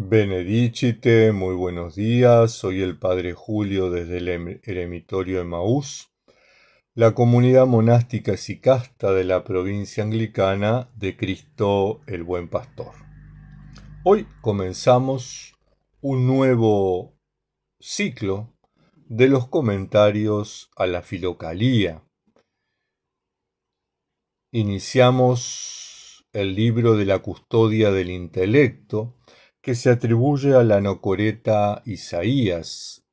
Benedicite, muy buenos días. Soy el Padre Julio desde el em-, Eremitorio de Maús, la comunidad monástica y de la provincia anglicana de Cristo el Buen Pastor. Hoy comenzamos un nuevo ciclo de los comentarios a la filocalía. Iniciamos el libro de la custodia del intelecto que se atribuye a la Nocoreta Isaías,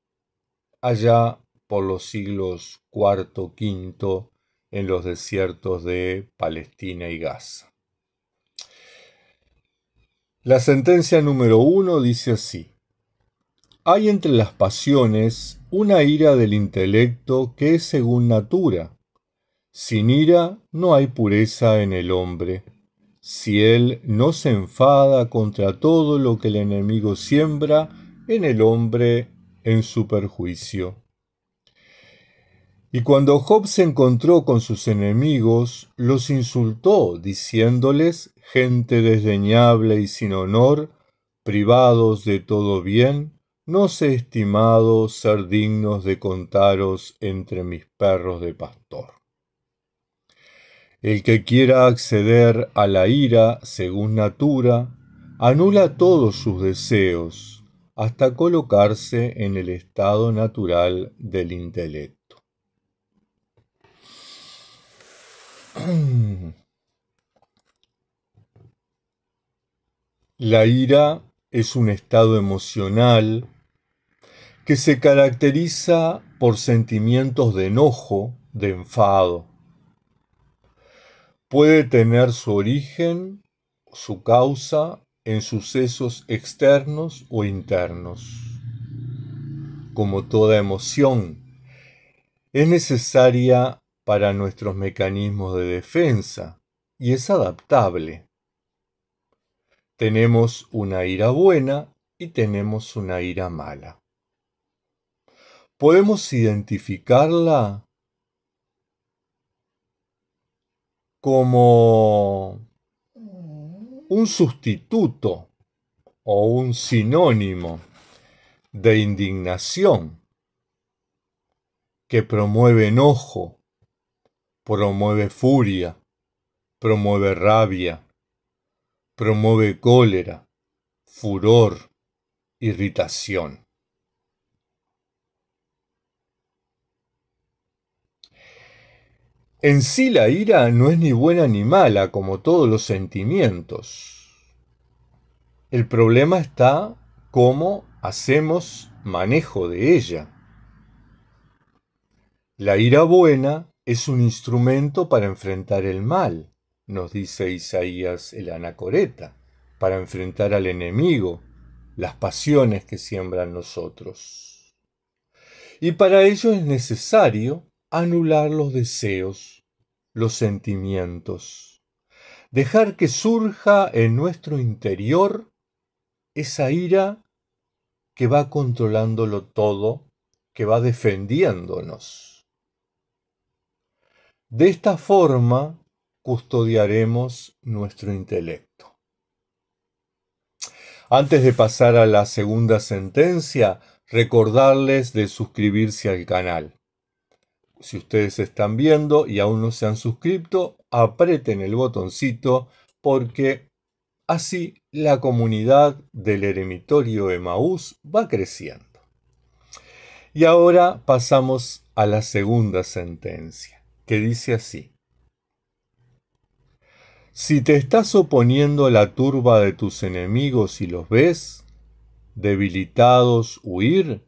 allá por los siglos IV, V, en los desiertos de Palestina y Gaza. La sentencia número uno dice así, hay entre las pasiones una ira del intelecto que es según natura. Sin ira no hay pureza en el hombre si él no se enfada contra todo lo que el enemigo siembra en el hombre en su perjuicio. Y cuando Job se encontró con sus enemigos, los insultó, diciéndoles, gente desdeñable y sin honor, privados de todo bien, no se estimado ser dignos de contaros entre mis perros de pastor. El que quiera acceder a la ira según natura, anula todos sus deseos hasta colocarse en el estado natural del intelecto. La ira es un estado emocional que se caracteriza por sentimientos de enojo, de enfado, puede tener su origen, su causa, en sucesos externos o internos. Como toda emoción, es necesaria para nuestros mecanismos de defensa y es adaptable. Tenemos una ira buena y tenemos una ira mala. Podemos identificarla como un sustituto o un sinónimo de indignación que promueve enojo, promueve furia, promueve rabia, promueve cólera, furor, irritación. En sí la ira no es ni buena ni mala, como todos los sentimientos. El problema está cómo hacemos manejo de ella. La ira buena es un instrumento para enfrentar el mal, nos dice Isaías el anacoreta, para enfrentar al enemigo, las pasiones que siembran nosotros. Y para ello es necesario anular los deseos, los sentimientos, dejar que surja en nuestro interior esa ira que va controlándolo todo, que va defendiéndonos. De esta forma custodiaremos nuestro intelecto. Antes de pasar a la segunda sentencia, recordarles de suscribirse al canal si ustedes están viendo y aún no se han suscrito, aprieten el botoncito porque así la comunidad del eremitorio Maús va creciendo. Y ahora pasamos a la segunda sentencia, que dice así. Si te estás oponiendo a la turba de tus enemigos y los ves, debilitados huir,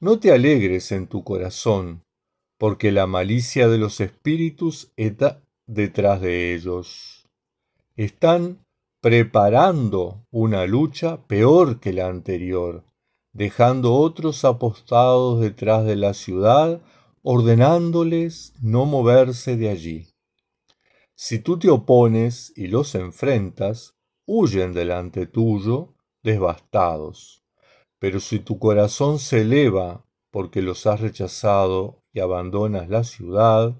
no te alegres en tu corazón porque la malicia de los espíritus está detrás de ellos. Están preparando una lucha peor que la anterior, dejando otros apostados detrás de la ciudad, ordenándoles no moverse de allí. Si tú te opones y los enfrentas, huyen delante tuyo, devastados. Pero si tu corazón se eleva porque los has rechazado y abandonas la ciudad.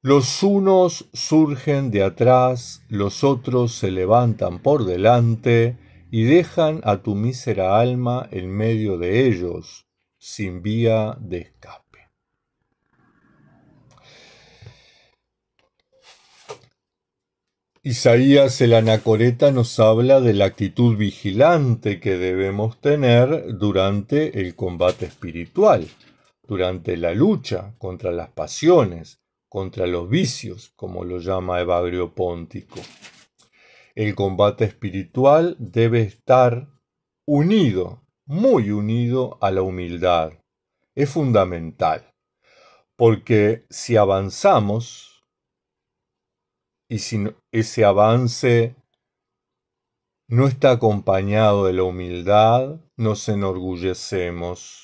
Los unos surgen de atrás, los otros se levantan por delante y dejan a tu mísera alma en medio de ellos, sin vía de escape. Isaías el anacoreta nos habla de la actitud vigilante que debemos tener durante el combate espiritual durante la lucha contra las pasiones, contra los vicios, como lo llama Evagrio Póntico. El combate espiritual debe estar unido, muy unido a la humildad. Es fundamental, porque si avanzamos, y si ese avance no está acompañado de la humildad, nos enorgullecemos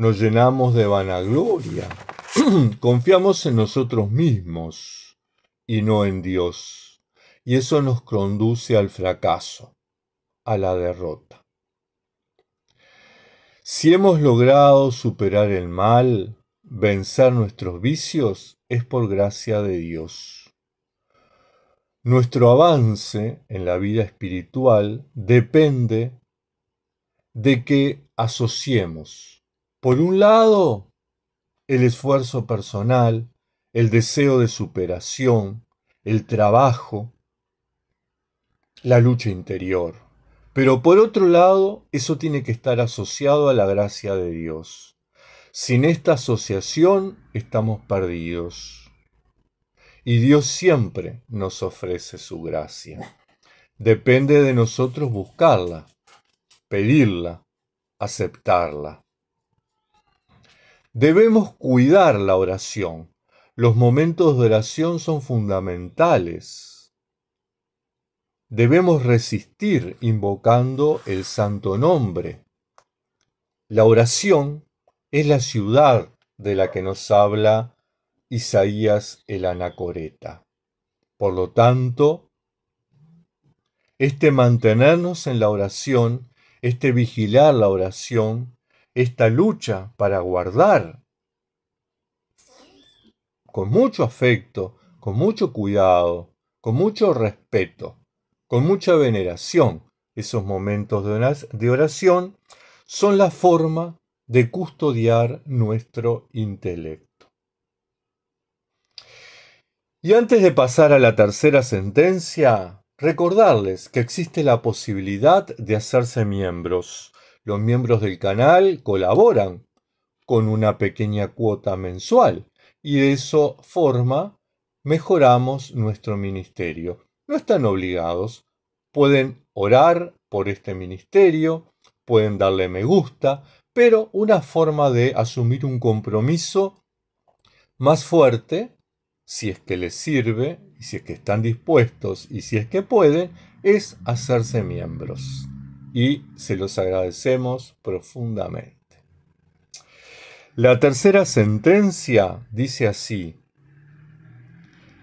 nos llenamos de vanagloria, confiamos en nosotros mismos y no en Dios. Y eso nos conduce al fracaso, a la derrota. Si hemos logrado superar el mal, vencer nuestros vicios, es por gracia de Dios. Nuestro avance en la vida espiritual depende de que asociemos por un lado, el esfuerzo personal, el deseo de superación, el trabajo, la lucha interior. Pero por otro lado, eso tiene que estar asociado a la gracia de Dios. Sin esta asociación estamos perdidos. Y Dios siempre nos ofrece su gracia. Depende de nosotros buscarla, pedirla, aceptarla. Debemos cuidar la oración. Los momentos de oración son fundamentales. Debemos resistir invocando el santo nombre. La oración es la ciudad de la que nos habla Isaías el Anacoreta. Por lo tanto, este mantenernos en la oración, este vigilar la oración, esta lucha para guardar con mucho afecto, con mucho cuidado, con mucho respeto, con mucha veneración. Esos momentos de oración son la forma de custodiar nuestro intelecto. Y antes de pasar a la tercera sentencia, recordarles que existe la posibilidad de hacerse miembros los miembros del canal colaboran con una pequeña cuota mensual y de esa forma mejoramos nuestro ministerio. No están obligados, pueden orar por este ministerio, pueden darle me gusta, pero una forma de asumir un compromiso más fuerte, si es que les sirve, si es que están dispuestos y si es que pueden, es hacerse miembros y se los agradecemos profundamente. La tercera sentencia dice así,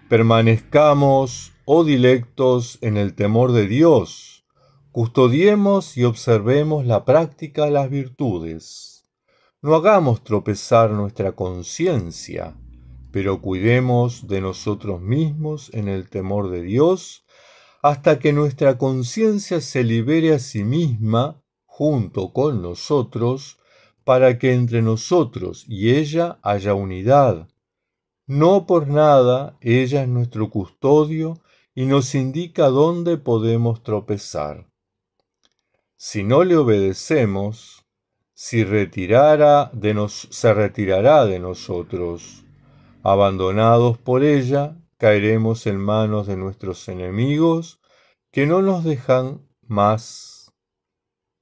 permanezcamos, oh dilectos, en el temor de Dios, custodiemos y observemos la práctica de las virtudes. No hagamos tropezar nuestra conciencia, pero cuidemos de nosotros mismos en el temor de Dios, hasta que nuestra conciencia se libere a sí misma, junto con nosotros, para que entre nosotros y ella haya unidad. No por nada ella es nuestro custodio y nos indica dónde podemos tropezar. Si no le obedecemos, si retirara de se retirará de nosotros. Abandonados por ella, caeremos en manos de nuestros enemigos que no nos dejan más,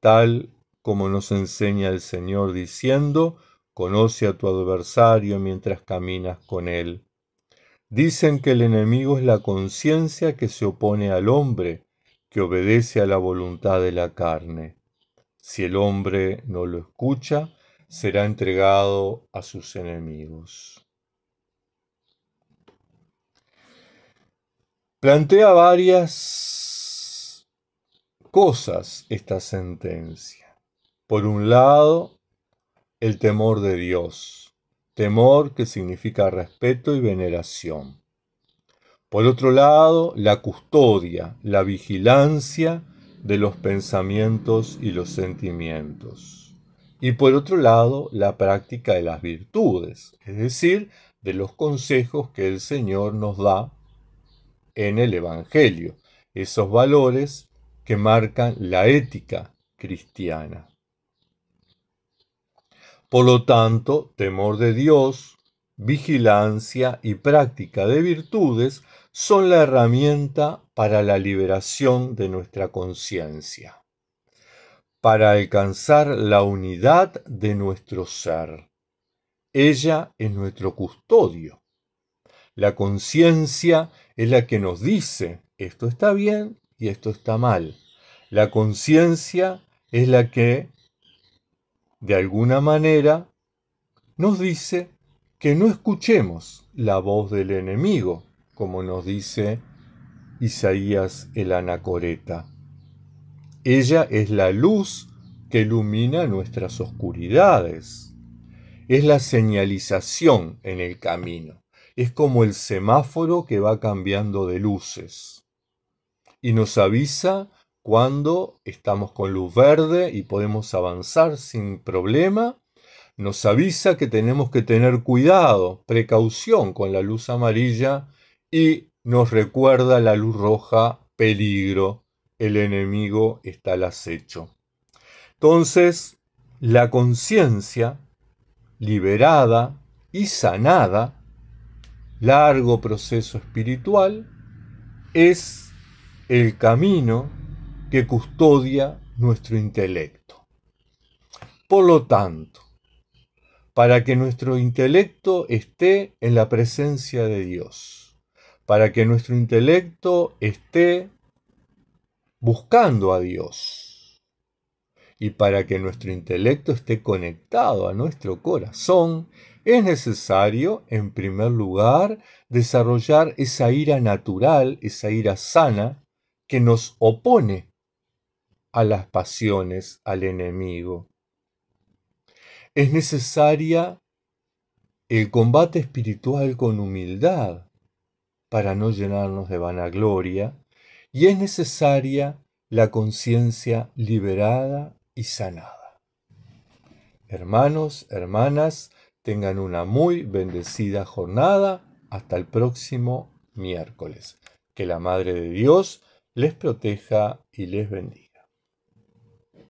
tal como nos enseña el Señor diciendo, conoce a tu adversario mientras caminas con él. Dicen que el enemigo es la conciencia que se opone al hombre, que obedece a la voluntad de la carne. Si el hombre no lo escucha, será entregado a sus enemigos. Plantea varias cosas esta sentencia. Por un lado, el temor de Dios, temor que significa respeto y veneración. Por otro lado, la custodia, la vigilancia de los pensamientos y los sentimientos. Y por otro lado, la práctica de las virtudes, es decir, de los consejos que el Señor nos da en el Evangelio, esos valores que marcan la ética cristiana. Por lo tanto, temor de Dios, vigilancia y práctica de virtudes son la herramienta para la liberación de nuestra conciencia, para alcanzar la unidad de nuestro ser. Ella es nuestro custodio, la conciencia es la que nos dice esto está bien y esto está mal. La conciencia es la que, de alguna manera, nos dice que no escuchemos la voz del enemigo, como nos dice Isaías el anacoreta. Ella es la luz que ilumina nuestras oscuridades. Es la señalización en el camino es como el semáforo que va cambiando de luces y nos avisa cuando estamos con luz verde y podemos avanzar sin problema. Nos avisa que tenemos que tener cuidado, precaución con la luz amarilla y nos recuerda la luz roja peligro. El enemigo está al acecho. Entonces, la conciencia liberada y sanada largo proceso espiritual, es el camino que custodia nuestro intelecto. Por lo tanto, para que nuestro intelecto esté en la presencia de Dios, para que nuestro intelecto esté buscando a Dios, y para que nuestro intelecto esté conectado a nuestro corazón, es necesario, en primer lugar, desarrollar esa ira natural, esa ira sana, que nos opone a las pasiones, al enemigo. Es necesaria el combate espiritual con humildad para no llenarnos de vanagloria y es necesaria la conciencia liberada y sanada. Hermanos, hermanas, tengan una muy bendecida jornada. Hasta el próximo miércoles. Que la Madre de Dios les proteja y les bendiga.